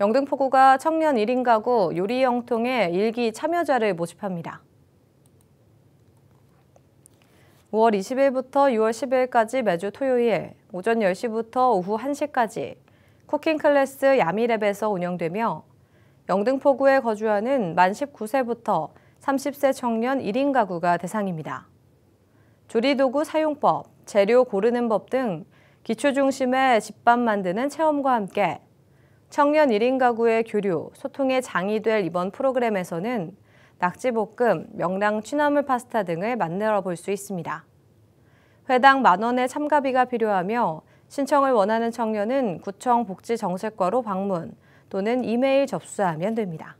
영등포구가 청년 1인 가구 요리 영통에 일기 참여자를 모집합니다. 5월 20일부터 6월 10일까지 매주 토요일 오전 10시부터 오후 1시까지 쿠킹 클래스 야미랩에서 운영되며 영등포구에 거주하는 만 19세부터 30세 청년 1인 가구가 대상입니다. 조리도구 사용법, 재료 고르는 법 등 기초 중심의 집밥 만드는 체험과 함께 청년 1인 가구의 교류, 소통의 장이 될 이번 프로그램에서는 낙지볶음, 명랑 취나물 파스타 등을 만들어 볼 수 있습니다. 회당 만 원의 참가비가 필요하며 신청을 원하는 청년은 구청 복지정책과로 방문 또는 이메일 접수하면 됩니다.